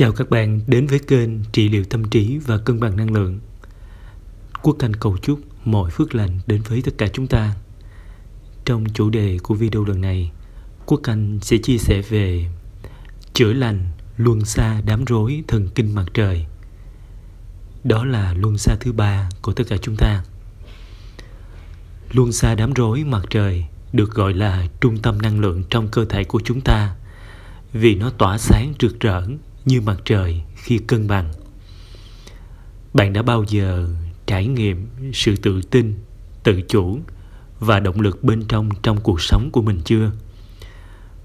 Chào các bạn đến với kênh Trị liệu tâm trí và cân bằng năng lượng. Quốc Thanh cầu chúc mọi phước lành đến với tất cả chúng ta. Trong chủ đề của video lần này, Quốc Thanh sẽ chia sẻ về chữa lành luân xa đám rối thần kinh mặt trời. Đó là luân xa thứ ba của tất cả chúng ta. Luân xa đám rối mặt trời được gọi là trung tâm năng lượng trong cơ thể của chúng ta vì nó tỏa sáng rực rỡ như mặt trời khi cân bằng bạn đã bao giờ trải nghiệm sự tự tin tự chủ và động lực bên trong trong cuộc sống của mình chưa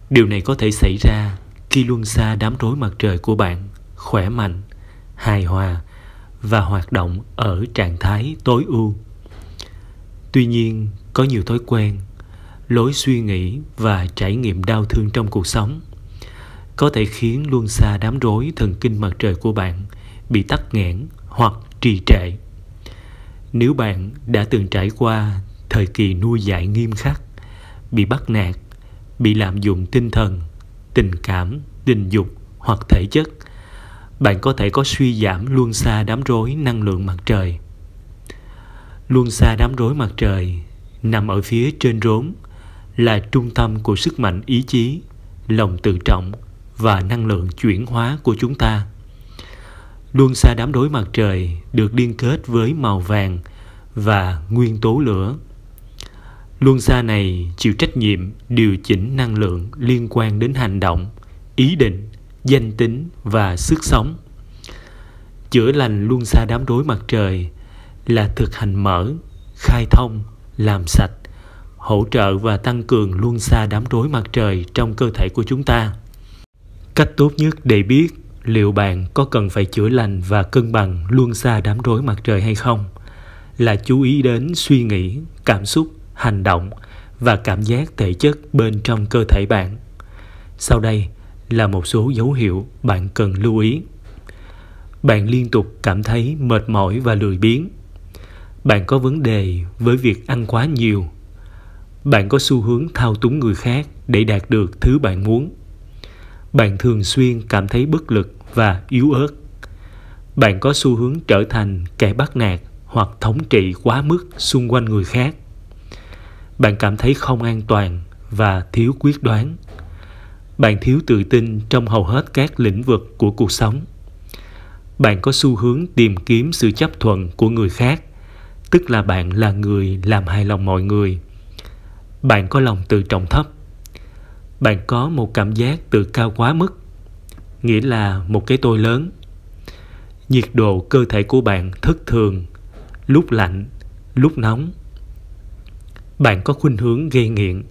điều này có thể xảy ra khi luân xa đám rối mặt trời của bạn khỏe mạnh hài hòa và hoạt động ở trạng thái tối ưu tuy nhiên có nhiều thói quen lối suy nghĩ và trải nghiệm đau thương trong cuộc sống có thể khiến luân xa đám rối thần kinh mặt trời của bạn bị tắc nghẽn hoặc trì trệ. Nếu bạn đã từng trải qua thời kỳ nuôi dạy nghiêm khắc, bị bắt nạt, bị lạm dụng tinh thần, tình cảm, tình dục hoặc thể chất, bạn có thể có suy giảm luân xa đám rối năng lượng mặt trời. Luân xa đám rối mặt trời nằm ở phía trên rốn là trung tâm của sức mạnh ý chí, lòng tự trọng và năng lượng chuyển hóa của chúng ta. Luân xa đám đối mặt trời được liên kết với màu vàng và nguyên tố lửa. Luân xa này chịu trách nhiệm điều chỉnh năng lượng liên quan đến hành động, ý định, danh tính và sức sống. Chữa lành luân xa đám đối mặt trời là thực hành mở, khai thông, làm sạch, hỗ trợ và tăng cường luân xa đám đối mặt trời trong cơ thể của chúng ta Cách tốt nhất để biết liệu bạn có cần phải chữa lành và cân bằng luôn xa đám rối mặt trời hay không là chú ý đến suy nghĩ, cảm xúc, hành động và cảm giác thể chất bên trong cơ thể bạn. Sau đây là một số dấu hiệu bạn cần lưu ý. Bạn liên tục cảm thấy mệt mỏi và lười biếng. Bạn có vấn đề với việc ăn quá nhiều. Bạn có xu hướng thao túng người khác để đạt được thứ bạn muốn bạn thường xuyên cảm thấy bất lực và yếu ớt bạn có xu hướng trở thành kẻ bắt nạt hoặc thống trị quá mức xung quanh người khác bạn cảm thấy không an toàn và thiếu quyết đoán bạn thiếu tự tin trong hầu hết các lĩnh vực của cuộc sống bạn có xu hướng tìm kiếm sự chấp thuận của người khác tức là bạn là người làm hài lòng mọi người bạn có lòng tự trọng thấp bạn có một cảm giác tự cao quá mức nghĩa là một cái tôi lớn nhiệt độ cơ thể của bạn thất thường lúc lạnh lúc nóng bạn có khuynh hướng gây nghiện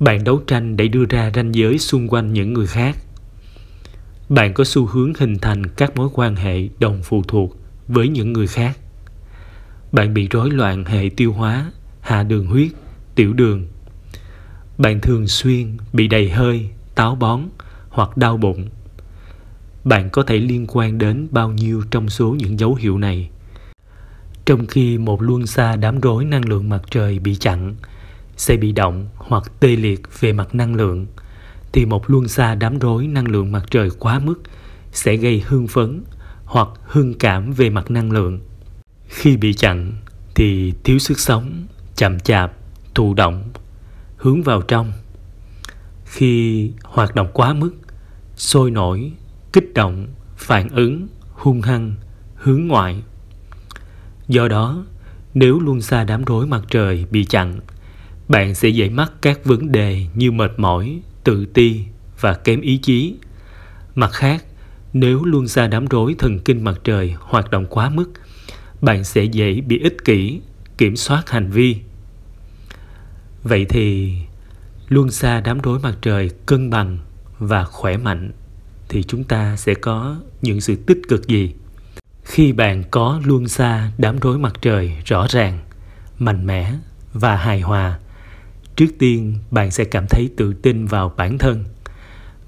bạn đấu tranh để đưa ra ranh giới xung quanh những người khác bạn có xu hướng hình thành các mối quan hệ đồng phụ thuộc với những người khác bạn bị rối loạn hệ tiêu hóa hạ đường huyết tiểu đường bạn thường xuyên bị đầy hơi táo bón hoặc đau bụng bạn có thể liên quan đến bao nhiêu trong số những dấu hiệu này trong khi một luân xa đám rối năng lượng mặt trời bị chặn sẽ bị động hoặc tê liệt về mặt năng lượng thì một luân xa đám rối năng lượng mặt trời quá mức sẽ gây hưng phấn hoặc hương cảm về mặt năng lượng khi bị chặn thì thiếu sức sống chậm chạp thụ động hướng vào trong khi hoạt động quá mức sôi nổi kích động phản ứng hung hăng hướng ngoại do đó nếu luôn xa đám rối mặt trời bị chặn bạn sẽ dễ mắc các vấn đề như mệt mỏi tự ti và kém ý chí mặt khác nếu luôn xa đám rối thần kinh mặt trời hoạt động quá mức bạn sẽ dễ bị ích kỷ kiểm soát hành vi Vậy thì luôn xa đám rối mặt trời cân bằng và khỏe mạnh thì chúng ta sẽ có những sự tích cực gì? Khi bạn có luôn xa đám rối mặt trời rõ ràng, mạnh mẽ và hài hòa, trước tiên bạn sẽ cảm thấy tự tin vào bản thân.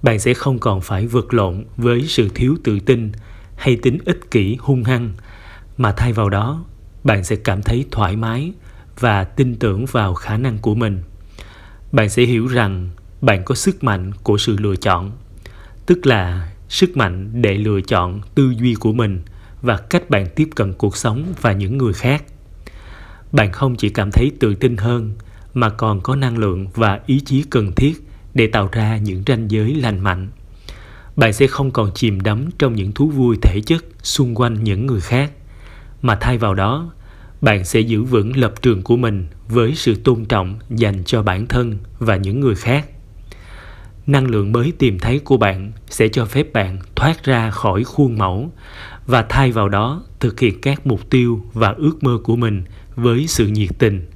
Bạn sẽ không còn phải vượt lộn với sự thiếu tự tin hay tính ích kỷ hung hăng, mà thay vào đó, bạn sẽ cảm thấy thoải mái và tin tưởng vào khả năng của mình bạn sẽ hiểu rằng bạn có sức mạnh của sự lựa chọn tức là sức mạnh để lựa chọn tư duy của mình và cách bạn tiếp cận cuộc sống và những người khác bạn không chỉ cảm thấy tự tin hơn mà còn có năng lượng và ý chí cần thiết để tạo ra những ranh giới lành mạnh bạn sẽ không còn chìm đắm trong những thú vui thể chất xung quanh những người khác mà thay vào đó bạn sẽ giữ vững lập trường của mình với sự tôn trọng dành cho bản thân và những người khác năng lượng mới tìm thấy của bạn sẽ cho phép bạn thoát ra khỏi khuôn mẫu và thay vào đó thực hiện các mục tiêu và ước mơ của mình với sự nhiệt tình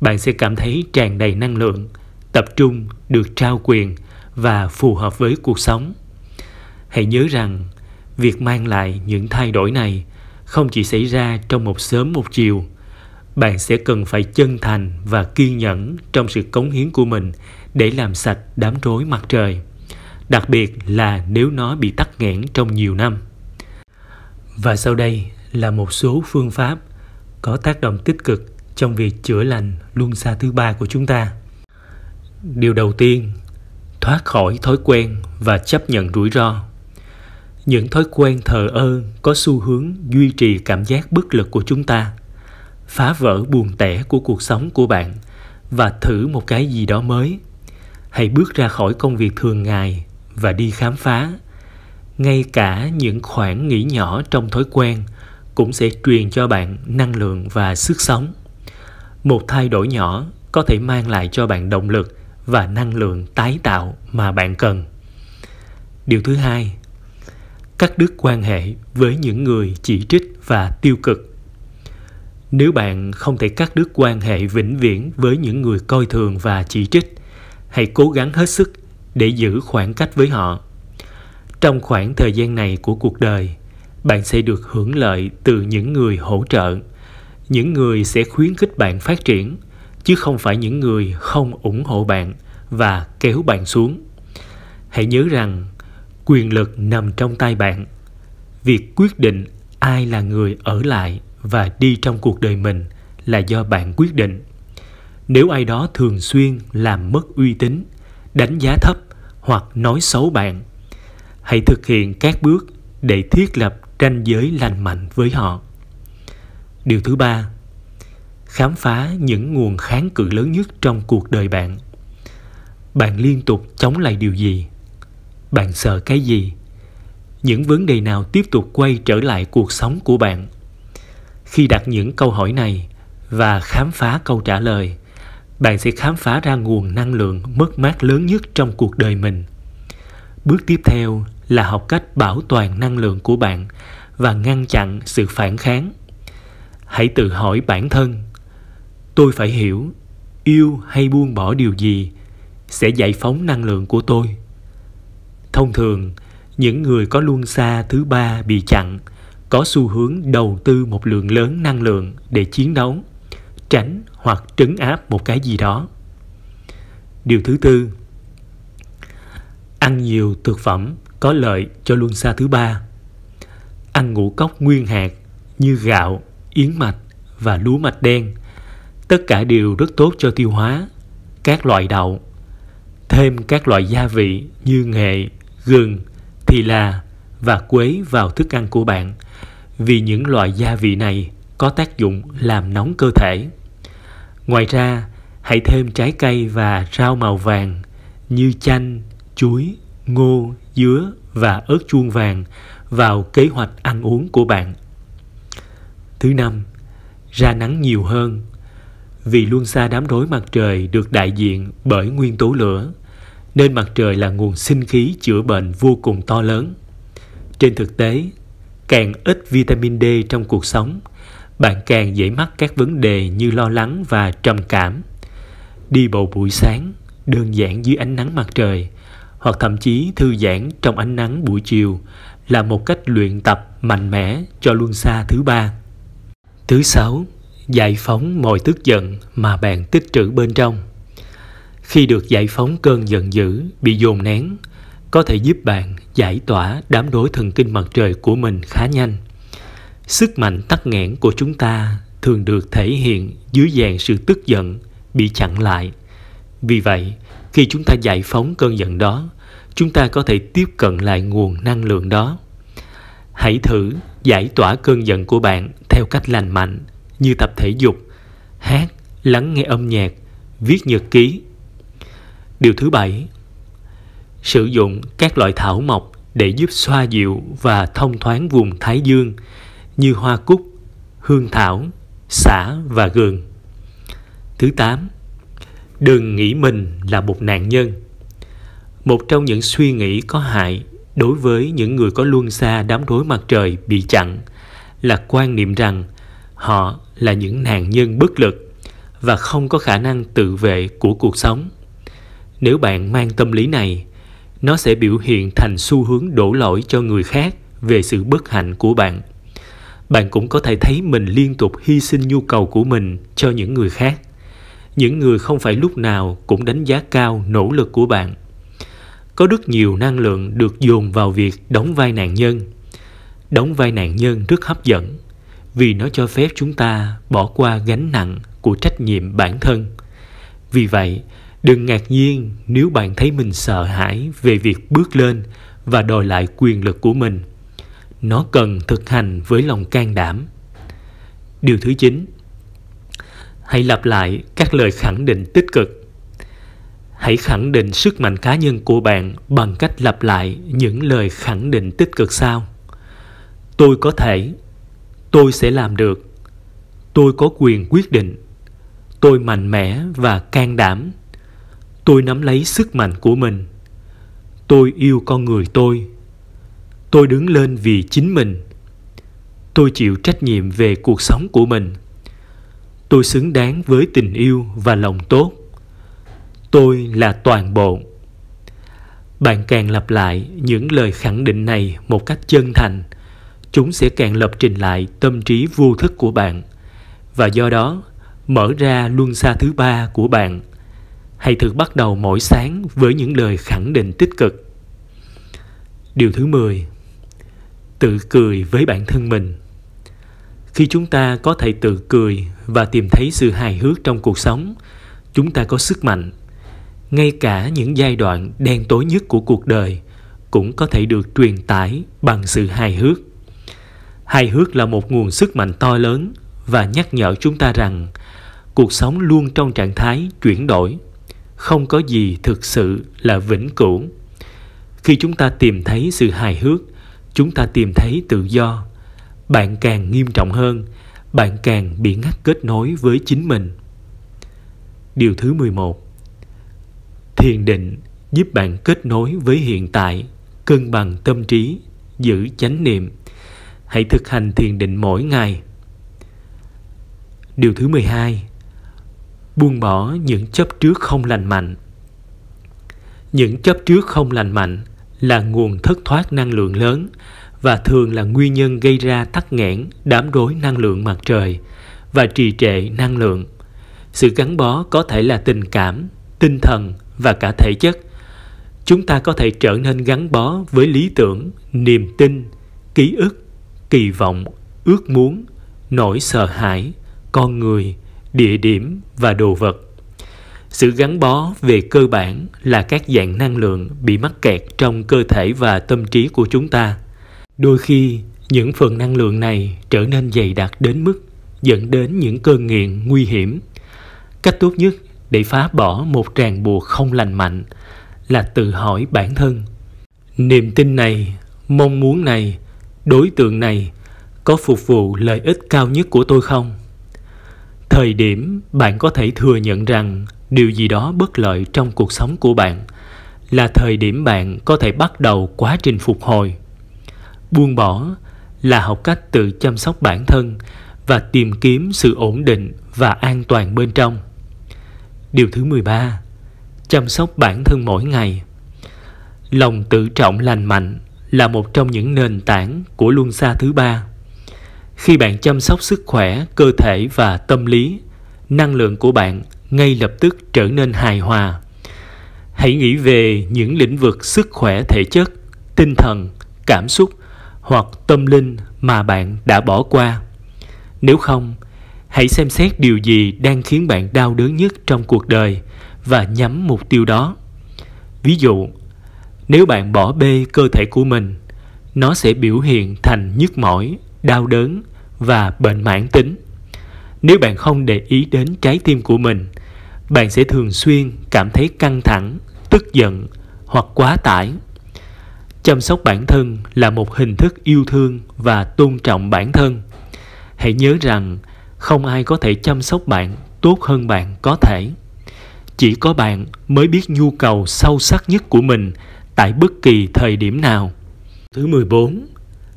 bạn sẽ cảm thấy tràn đầy năng lượng tập trung được trao quyền và phù hợp với cuộc sống hãy nhớ rằng việc mang lại những thay đổi này không chỉ xảy ra trong một sớm một chiều bạn sẽ cần phải chân thành và kiên nhẫn trong sự cống hiến của mình để làm sạch đám rối mặt trời đặc biệt là nếu nó bị tắc nghẽn trong nhiều năm và sau đây là một số phương pháp có tác động tích cực trong việc chữa lành luân xa thứ ba của chúng ta điều đầu tiên thoát khỏi thói quen và chấp nhận rủi ro những thói quen thờ ơ có xu hướng duy trì cảm giác bất lực của chúng ta phá vỡ buồn tẻ của cuộc sống của bạn và thử một cái gì đó mới hãy bước ra khỏi công việc thường ngày và đi khám phá ngay cả những khoảng nghỉ nhỏ trong thói quen cũng sẽ truyền cho bạn năng lượng và sức sống một thay đổi nhỏ có thể mang lại cho bạn động lực và năng lượng tái tạo mà bạn cần điều thứ hai cắt đứt quan hệ với những người chỉ trích và tiêu cực nếu bạn không thể cắt đứt quan hệ vĩnh viễn với những người coi thường và chỉ trích hãy cố gắng hết sức để giữ khoảng cách với họ trong khoảng thời gian này của cuộc đời bạn sẽ được hưởng lợi từ những người hỗ trợ những người sẽ khuyến khích bạn phát triển chứ không phải những người không ủng hộ bạn và kéo bạn xuống hãy nhớ rằng quyền lực nằm trong tay bạn việc quyết định ai là người ở lại và đi trong cuộc đời mình là do bạn quyết định nếu ai đó thường xuyên làm mất uy tín đánh giá thấp hoặc nói xấu bạn hãy thực hiện các bước để thiết lập ranh giới lành mạnh với họ điều thứ ba khám phá những nguồn kháng cự lớn nhất trong cuộc đời bạn bạn liên tục chống lại điều gì bạn sợ cái gì những vấn đề nào tiếp tục quay trở lại cuộc sống của bạn khi đặt những câu hỏi này và khám phá câu trả lời bạn sẽ khám phá ra nguồn năng lượng mất mát lớn nhất trong cuộc đời mình bước tiếp theo là học cách bảo toàn năng lượng của bạn và ngăn chặn sự phản kháng hãy tự hỏi bản thân tôi phải hiểu yêu hay buông bỏ điều gì sẽ giải phóng năng lượng của tôi Thông thường, những người có luân xa thứ ba bị chặn có xu hướng đầu tư một lượng lớn năng lượng để chiến đấu, tránh hoặc trấn áp một cái gì đó. Điều thứ tư, ăn nhiều thực phẩm có lợi cho luân xa thứ ba. Ăn ngũ cốc nguyên hạt như gạo, yến mạch và lúa mạch đen, tất cả đều rất tốt cho tiêu hóa, các loại đậu, thêm các loại gia vị như nghệ, gừng, thì là và quế vào thức ăn của bạn vì những loại gia vị này có tác dụng làm nóng cơ thể. Ngoài ra, hãy thêm trái cây và rau màu vàng như chanh, chuối, ngô, dứa và ớt chuông vàng vào kế hoạch ăn uống của bạn. Thứ năm, ra nắng nhiều hơn. Vì luôn xa đám rối mặt trời được đại diện bởi nguyên tố lửa – nên mặt trời là nguồn sinh khí chữa bệnh vô cùng to lớn. Trên thực tế, càng ít vitamin D trong cuộc sống, bạn càng dễ mắc các vấn đề như lo lắng và trầm cảm. Đi bộ buổi sáng, đơn giản dưới ánh nắng mặt trời, hoặc thậm chí thư giãn trong ánh nắng buổi chiều là một cách luyện tập mạnh mẽ cho luân xa thứ ba. Thứ sáu, giải phóng mọi tức giận mà bạn tích trữ bên trong – khi được giải phóng cơn giận dữ bị dồn nén có thể giúp bạn giải tỏa đám đối thần kinh mặt trời của mình khá nhanh sức mạnh tắc nghẽn của chúng ta thường được thể hiện dưới dạng sự tức giận bị chặn lại vì vậy khi chúng ta giải phóng cơn giận đó chúng ta có thể tiếp cận lại nguồn năng lượng đó hãy thử giải tỏa cơn giận của bạn theo cách lành mạnh như tập thể dục hát lắng nghe âm nhạc viết nhật ký Điều thứ bảy, sử dụng các loại thảo mộc để giúp xoa dịu và thông thoáng vùng thái dương như hoa cúc, hương thảo, xả và gừng. Thứ tám Đừng nghĩ mình là một nạn nhân. Một trong những suy nghĩ có hại đối với những người có luân xa đám rối mặt trời bị chặn là quan niệm rằng họ là những nạn nhân bất lực và không có khả năng tự vệ của cuộc sống nếu bạn mang tâm lý này, nó sẽ biểu hiện thành xu hướng đổ lỗi cho người khác về sự bất hạnh của bạn. Bạn cũng có thể thấy mình liên tục hy sinh nhu cầu của mình cho những người khác. Những người không phải lúc nào cũng đánh giá cao nỗ lực của bạn. Có rất nhiều năng lượng được dồn vào việc đóng vai nạn nhân. Đóng vai nạn nhân rất hấp dẫn vì nó cho phép chúng ta bỏ qua gánh nặng của trách nhiệm bản thân. Vì vậy, đừng ngạc nhiên nếu bạn thấy mình sợ hãi về việc bước lên và đòi lại quyền lực của mình nó cần thực hành với lòng can đảm điều thứ chín hãy lặp lại các lời khẳng định tích cực hãy khẳng định sức mạnh cá nhân của bạn bằng cách lặp lại những lời khẳng định tích cực sau tôi có thể tôi sẽ làm được tôi có quyền quyết định tôi mạnh mẽ và can đảm tôi nắm lấy sức mạnh của mình tôi yêu con người tôi tôi đứng lên vì chính mình tôi chịu trách nhiệm về cuộc sống của mình tôi xứng đáng với tình yêu và lòng tốt tôi là toàn bộ bạn càng lặp lại những lời khẳng định này một cách chân thành chúng sẽ càng lập trình lại tâm trí vô thức của bạn và do đó mở ra luân xa thứ ba của bạn Hãy thử bắt đầu mỗi sáng với những lời khẳng định tích cực. Điều thứ 10. Tự cười với bản thân mình. Khi chúng ta có thể tự cười và tìm thấy sự hài hước trong cuộc sống, chúng ta có sức mạnh. Ngay cả những giai đoạn đen tối nhất của cuộc đời cũng có thể được truyền tải bằng sự hài hước. Hài hước là một nguồn sức mạnh to lớn và nhắc nhở chúng ta rằng cuộc sống luôn trong trạng thái chuyển đổi không có gì thực sự là vĩnh cửu khi chúng ta tìm thấy sự hài hước chúng ta tìm thấy tự do bạn càng nghiêm trọng hơn bạn càng bị ngắt kết nối với chính mình điều thứ 11 thiền định giúp bạn kết nối với hiện tại cân bằng tâm trí giữ chánh niệm hãy thực hành thiền định mỗi ngày điều thứ 12 buông bỏ những chấp trước không lành mạnh những chấp trước không lành mạnh là nguồn thất thoát năng lượng lớn và thường là nguyên nhân gây ra tắc nghẽn đám rối năng lượng mặt trời và trì trệ năng lượng sự gắn bó có thể là tình cảm tinh thần và cả thể chất chúng ta có thể trở nên gắn bó với lý tưởng niềm tin ký ức kỳ vọng ước muốn nỗi sợ hãi con người địa điểm và đồ vật. Sự gắn bó về cơ bản là các dạng năng lượng bị mắc kẹt trong cơ thể và tâm trí của chúng ta. Đôi khi, những phần năng lượng này trở nên dày đặc đến mức dẫn đến những cơn nghiện nguy hiểm. Cách tốt nhất để phá bỏ một tràng buộc không lành mạnh là tự hỏi bản thân. Niềm tin này, mong muốn này, đối tượng này có phục vụ lợi ích cao nhất của tôi không? thời điểm bạn có thể thừa nhận rằng điều gì đó bất lợi trong cuộc sống của bạn là thời điểm bạn có thể bắt đầu quá trình phục hồi buông bỏ là học cách tự chăm sóc bản thân và tìm kiếm sự ổn định và an toàn bên trong. Điều thứ 13. Chăm sóc bản thân mỗi ngày. Lòng tự trọng lành mạnh là một trong những nền tảng của luân xa thứ ba khi bạn chăm sóc sức khỏe cơ thể và tâm lý năng lượng của bạn ngay lập tức trở nên hài hòa hãy nghĩ về những lĩnh vực sức khỏe thể chất tinh thần cảm xúc hoặc tâm linh mà bạn đã bỏ qua nếu không hãy xem xét điều gì đang khiến bạn đau đớn nhất trong cuộc đời và nhắm mục tiêu đó ví dụ nếu bạn bỏ bê cơ thể của mình nó sẽ biểu hiện thành nhức mỏi đau đớn và bệnh mãn tính nếu bạn không để ý đến trái tim của mình bạn sẽ thường xuyên cảm thấy căng thẳng tức giận hoặc quá tải chăm sóc bản thân là một hình thức yêu thương và tôn trọng bản thân hãy nhớ rằng không ai có thể chăm sóc bạn tốt hơn bạn có thể chỉ có bạn mới biết nhu cầu sâu sắc nhất của mình tại bất kỳ thời điểm nào. Thứ 14,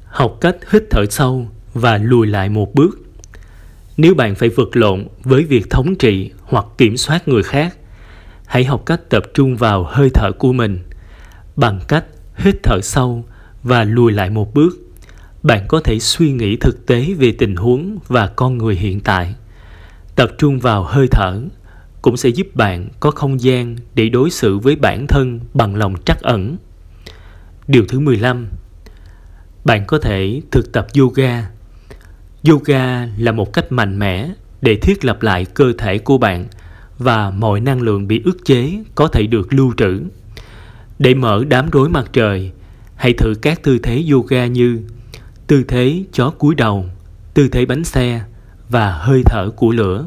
Học cách hít thở sâu và lùi lại một bước. Nếu bạn phải vật lộn với việc thống trị hoặc kiểm soát người khác, hãy học cách tập trung vào hơi thở của mình bằng cách hít thở sâu và lùi lại một bước. Bạn có thể suy nghĩ thực tế về tình huống và con người hiện tại. Tập trung vào hơi thở cũng sẽ giúp bạn có không gian để đối xử với bản thân bằng lòng trắc ẩn. Điều thứ 15 bạn có thể thực tập yoga. Yoga là một cách mạnh mẽ để thiết lập lại cơ thể của bạn và mọi năng lượng bị ức chế có thể được lưu trữ. Để mở đám rối mặt trời, hãy thử các tư thế yoga như tư thế chó cúi đầu, tư thế bánh xe và hơi thở của lửa.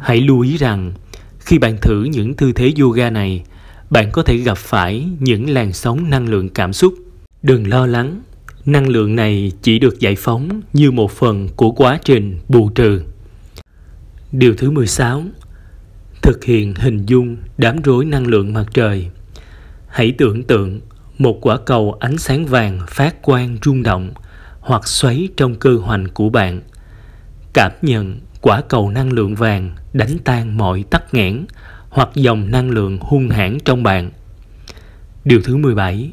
Hãy lưu ý rằng khi bạn thử những tư thế yoga này, bạn có thể gặp phải những làn sóng năng lượng cảm xúc. Đừng lo lắng năng lượng này chỉ được giải phóng như một phần của quá trình bù trừ. Điều thứ 16. Thực hiện hình dung đám rối năng lượng mặt trời. Hãy tưởng tượng một quả cầu ánh sáng vàng phát quang rung động hoặc xoáy trong cơ hoành của bạn. Cảm nhận quả cầu năng lượng vàng đánh tan mọi tắc nghẽn hoặc dòng năng lượng hung hãn trong bạn. Điều thứ 17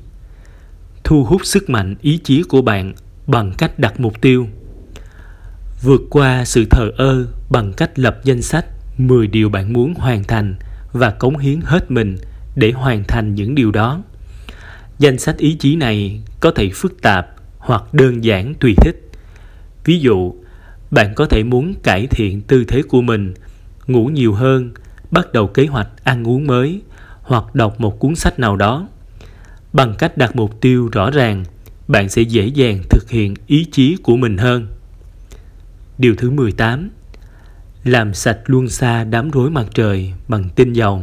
thu hút sức mạnh ý chí của bạn bằng cách đặt mục tiêu. Vượt qua sự thờ ơ bằng cách lập danh sách 10 điều bạn muốn hoàn thành và cống hiến hết mình để hoàn thành những điều đó. Danh sách ý chí này có thể phức tạp hoặc đơn giản tùy thích. Ví dụ, bạn có thể muốn cải thiện tư thế của mình, ngủ nhiều hơn, bắt đầu kế hoạch ăn uống mới hoặc đọc một cuốn sách nào đó bằng cách đặt mục tiêu rõ ràng bạn sẽ dễ dàng thực hiện ý chí của mình hơn điều thứ 18 làm sạch luôn xa đám rối mặt trời bằng tinh dầu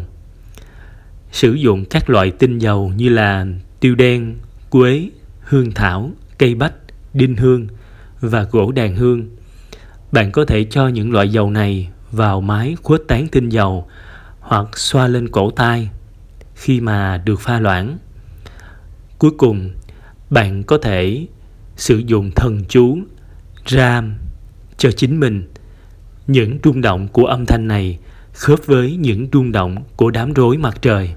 sử dụng các loại tinh dầu như là tiêu đen quế hương thảo cây bách đinh hương và gỗ đàn hương bạn có thể cho những loại dầu này vào máy khuếch tán tinh dầu hoặc xoa lên cổ tay khi mà được pha loãng Cuối cùng, bạn có thể sử dụng thần chú RAM cho chính mình. Những rung động của âm thanh này khớp với những rung động của đám rối mặt trời.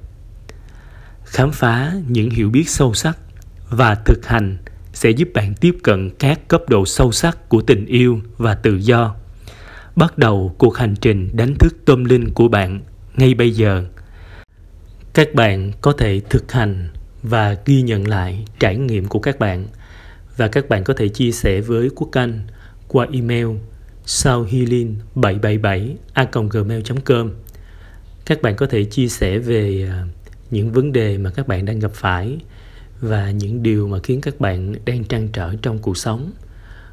Khám phá những hiểu biết sâu sắc và thực hành sẽ giúp bạn tiếp cận các cấp độ sâu sắc của tình yêu và tự do. Bắt đầu cuộc hành trình đánh thức tâm linh của bạn ngay bây giờ. Các bạn có thể thực hành và ghi nhận lại trải nghiệm của các bạn và các bạn có thể chia sẻ với Quốc Anh qua email sauhilin777 gmail.com Các bạn có thể chia sẻ về à, những vấn đề mà các bạn đang gặp phải và những điều mà khiến các bạn đang trăn trở trong cuộc sống.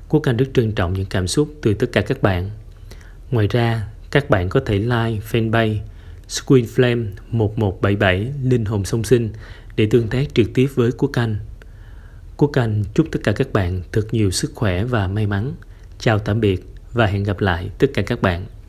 Quốc Anh rất trân trọng những cảm xúc từ tất cả các bạn. Ngoài ra, các bạn có thể like fanpage Screen Flame 1177 Linh Hồn Song Sinh để tương tác trực tiếp với Quốc Anh. Quốc Anh chúc tất cả các bạn thật nhiều sức khỏe và may mắn. Chào tạm biệt và hẹn gặp lại tất cả các bạn